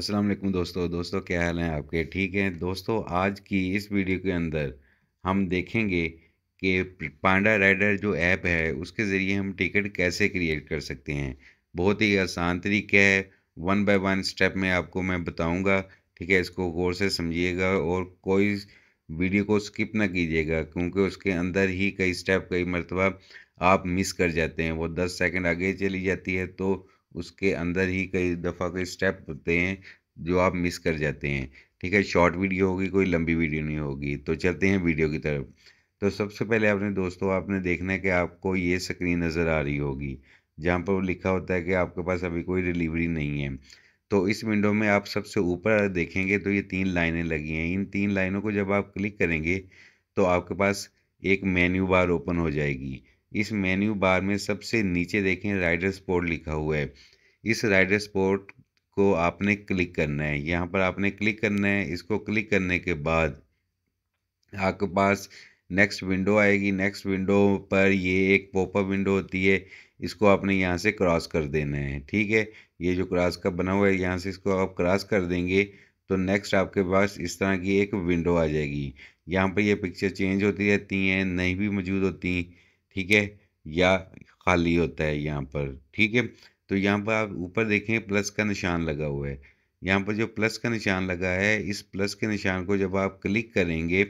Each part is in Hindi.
अस्सलाम वालेकुम दोस्तों दोस्तों क्या हाल हैं आपके ठीक हैं दोस्तों आज की इस वीडियो के अंदर हम देखेंगे कि पांडा राइडर जो ऐप है उसके ज़रिए हम टिकट कैसे क्रिएट कर सकते हैं बहुत ही आसान तरीका है वन बाय वन स्टेप में आपको मैं बताऊंगा ठीक है इसको गौर से समझिएगा और कोई वीडियो को स्किप ना कीजिएगा क्योंकि उसके अंदर ही कई स्टेप कई मरतबा आप मिस कर जाते हैं वो दस सेकेंड आगे चली जाती है तो उसके अंदर ही कई दफ़ा कई स्टेप होते हैं जो आप मिस कर जाते हैं ठीक है शॉर्ट वीडियो होगी कोई लंबी वीडियो नहीं होगी तो चलते हैं वीडियो की तरफ तो सबसे पहले आपने दोस्तों आपने देखना है कि आपको ये स्क्रीन नज़र आ रही होगी जहाँ पर लिखा होता है कि आपके पास अभी कोई डिलीवरी नहीं है तो इस विंडो में आप सबसे ऊपर देखेंगे तो ये तीन लाइनें लगी हैं इन तीन लाइनों को जब आप क्लिक करेंगे तो आपके पास एक मेन्यू बार ओपन हो जाएगी इस मेन्यू बार में सबसे नीचे देखें राइडर स्पोर्ट लिखा हुआ है इस राइडर स्पोर्ट को आपने क्लिक करना है यहाँ पर आपने क्लिक करना है इसको क्लिक करने के बाद आपके पास नेक्स्ट विंडो आएगी नेक्स्ट विंडो पर ये एक पॉपअप विंडो होती है इसको आपने यहाँ से क्रॉस कर देना है ठीक है ये जो क्रॉस का बना हुआ है यहाँ से इसको आप क्रॉस कर देंगे तो नेक्स्ट आपके पास इस तरह की एक विंडो आ जाएगी यहाँ पर ये पिक्चर चेंज होती रहती हैं नहीं भी मौजूद होती ठीक है या खाली होता है यहाँ पर ठीक है तो यहाँ पर आप ऊपर देखें प्लस का निशान लगा हुआ है यहाँ पर जो प्लस का निशान लगा है इस प्लस के निशान को जब आप क्लिक करेंगे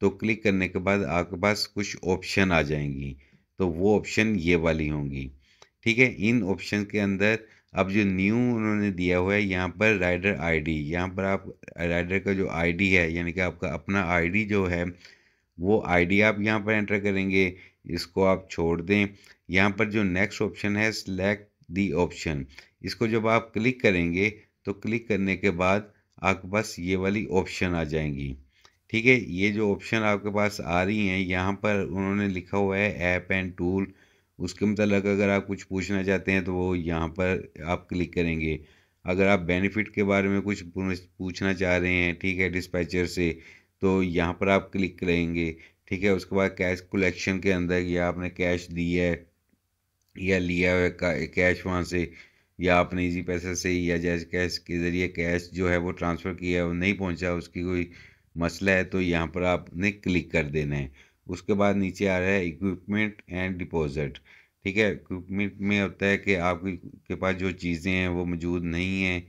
तो क्लिक करने के बाद आपके पास कुछ ऑप्शन आ जाएंगी तो वो ऑप्शन ये वाली होंगी ठीक है इन ऑप्शन के अंदर अब जो न्यू उन्होंने दिया हुआ है यहाँ पर राइडर आईडी यहाँ पर आप राइडर का जो आईडी है यानी कि आपका अपना आईडी जो है वो आईडी आप यहाँ पर एंटर करेंगे इसको आप छोड़ दें यहाँ पर जो नेक्स्ट ऑप्शन है सिलेक्ट डी ऑप्शन इसको जब आप क्लिक करेंगे तो क्लिक करने के बाद आपके पास ये वाली ऑप्शन आ जाएंगी ठीक है ये जो ऑप्शन आपके पास आ रही हैं यहाँ पर उन्होंने लिखा हुआ है ऐप एंड टूल उसके मतलब अगर आप कुछ पूछना चाहते हैं तो वो यहाँ पर आप क्लिक करेंगे अगर आप बेनिफिट के बारे में कुछ पूछना चाह रहे हैं ठीक है डिस्पैचर से तो यहाँ पर आप क्लिक करेंगे ठीक है उसके बाद कैश कलेक्शन के अंदर या आपने कैश दी है या लिया हुआ कैश वहाँ से या आपने इसी पैसे से या जैसे कैश के ज़रिए कैश जो है वो ट्रांसफ़र किया है वो नहीं पहुँचा उसकी कोई मसला है तो यहाँ पर आपने क्लिक कर देना है उसके बाद नीचे आ रहा है इक्विपमेंट एंड डिपॉजिट ठीक है इक्विपमेंट में होता है कि आपके पास जो चीज़ें हैं वो मौजूद नहीं हैं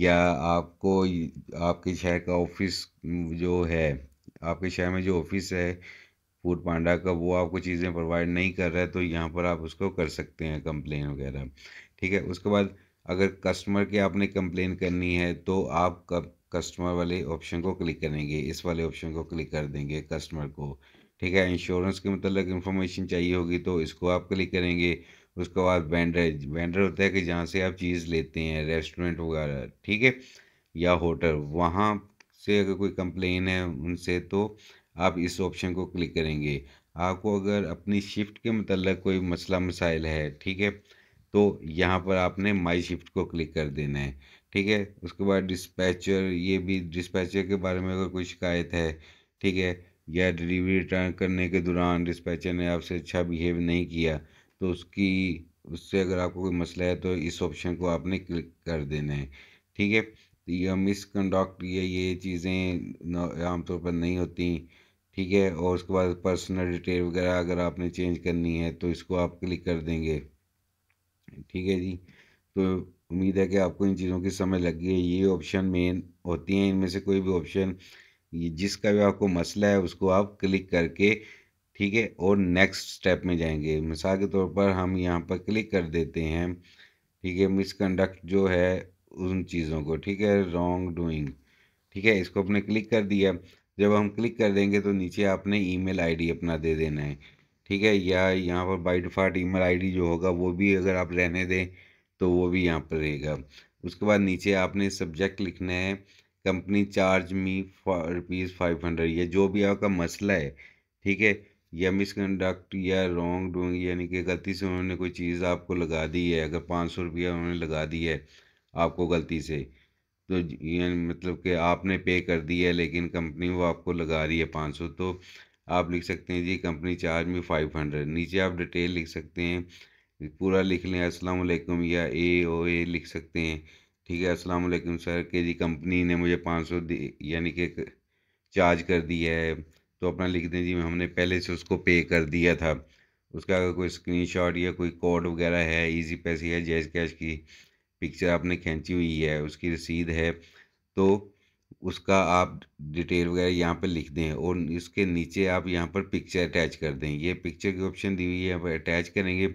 या आपको आपके शहर का ऑफिस जो है आपके शहर में जो ऑफिस है फूड पांडा का वो आपको चीज़ें प्रोवाइड नहीं कर रहा है तो यहाँ पर आप उसको कर सकते हैं कंप्लेन वगैरह ठीक है उसके बाद अगर कस्टमर के आपने कंप्लेन करनी है तो आप कब कस्टमर वाले ऑप्शन को क्लिक करेंगे इस वाले ऑप्शन को क्लिक कर देंगे कस्टमर को ठीक है इंश्योरेंस के मतलब इंफॉर्मेशन चाहिए होगी तो इसको आप क्लिक करेंगे उसके बाद वेंडर वेंडर होता है कि जहाँ से आप चीज़ लेते हैं रेस्टोरेंट वगैरह ठीक है या होटल वहाँ से अगर कोई कंप्लेन है उनसे तो आप इस ऑप्शन को क्लिक करेंगे आपको अगर अपनी शिफ्ट के मतलब कोई मसला मसाइल है ठीक है तो यहाँ पर आपने माई शिफ्ट को क्लिक कर देना है ठीक है उसके बाद डिस्पैचर ये भी डिस्पैचर के बारे में अगर कोई शिकायत है ठीक है या डिलीवरी रिटर्न करने के दौरान डिस्पैचर ने आपसे अच्छा बिहेव नहीं किया तो उसकी उससे अगर आपको कोई मसला है तो इस ऑप्शन को आपने क्लिक कर देना है ठीक है तो यह मिसकंडक्ट या ये चीज़ें आमतौर पर नहीं होती ठीक है और उसके बाद पर्सनल डिटेल वगैरह अगर आपने चेंज करनी है तो इसको आप क्लिक कर देंगे ठीक है जी तो उम्मीद है कि आपको इन चीज़ों की समझ लग गई है ये ऑप्शन मेन होती हैं इनमें से कोई भी ऑप्शन जिसका भी आपको मसला है उसको आप क्लिक करके ठीक है और नेक्स्ट स्टेप में जाएंगे मिसाल के तौर पर हम यहाँ पर क्लिक कर देते हैं ठीक है मिसकंडक्ट जो है उन चीज़ों को ठीक है रॉन्ग डूइंग ठीक है इसको अपने क्लिक कर दिया जब हम क्लिक कर देंगे तो नीचे आपने ईमेल आईडी अपना दे देना है ठीक है या यहाँ पर बाई डिफ़ॉल्ट ईमेल आईडी जो होगा वो भी अगर आप रहने दें तो वो भी यहाँ पर रहेगा उसके बाद नीचे आपने सब्जेक्ट लिखना है company charge me rupees five hundred या जो भी आपका मसला है ठीक है या मिसकंडक्ट या रॉन्ग डूंग यानी कि गलती से उन्होंने कोई चीज़ आपको लगा दी है अगर पाँच सौ रुपया उन्होंने लगा दी है आपको गलती से तो ये मतलब कि आपने पे कर दिया लेकिन कंपनी वो आपको लगा रही है पाँच सौ तो आप लिख सकते हैं जी कंपनी चार्ज में फाइव हंड्रेड नीचे आप डिटेल लिख सकते हैं पूरा लिख लें असलकुम या ए ओ ए लिख सकते हैं ठीक है अस्सलाम वालेकुम सर के जी कंपनी ने मुझे पाँच सौ यानी कि चार्ज कर दिया है तो अपना लिख दें जी हमने पहले से उसको पे कर दिया था उसका अगर कोई स्क्रीनशॉट या कोई कोड वगैरह है इजी पैसे है जैज कैश की पिक्चर आपने खींची हुई है उसकी रसीद है तो उसका आप डिटेल वगैरह यहाँ पर लिख दें और इसके नीचे आप यहाँ पर पिक्चर अटैच कर दें ये पिक्चर की ऑप्शन दी हुई है यहाँ पर अटैच करेंगे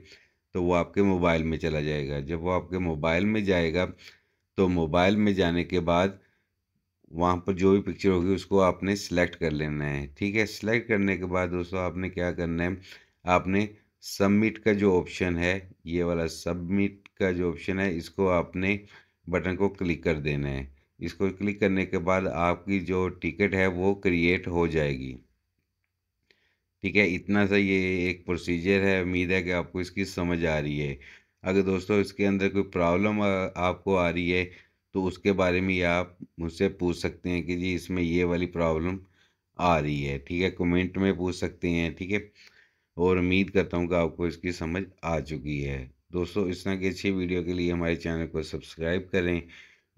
तो वो आपके मोबाइल में चला जाएगा जब वो आपके मोबाइल में जाएगा तो मोबाइल में जाने के बाद वहाँ पर जो भी पिक्चर होगी उसको आपने सेलेक्ट कर लेना है ठीक है सिलेक्ट करने के बाद दोस्तों आपने क्या करना है आपने सबमिट का जो ऑप्शन है ये वाला सबमिट का जो ऑप्शन है इसको आपने बटन को क्लिक कर देना है इसको क्लिक करने के बाद आपकी जो टिकट है वो क्रिएट हो जाएगी ठीक है इतना सा ये एक प्रोसीजर है उम्मीद है कि आपको इसकी समझ आ रही है अगर दोस्तों इसके अंदर कोई प्रॉब्लम आपको आ रही है तो उसके बारे में आप मुझसे पूछ सकते हैं कि जी इसमें ये वाली प्रॉब्लम आ रही है ठीक है कमेंट में पूछ सकते हैं ठीक है और उम्मीद करता हूँ कि आपको इसकी समझ आ चुकी है दोस्तों इस तरह की अच्छी वीडियो के लिए हमारे चैनल को सब्सक्राइब करें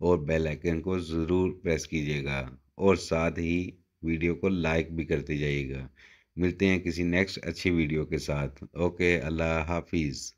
और बेल आइकन को ज़रूर प्रेस कीजिएगा और साथ ही वीडियो को लाइक भी करते जाइएगा मिलते हैं किसी नेक्स्ट अच्छी वीडियो के साथ ओके अल्लाह हाफिज़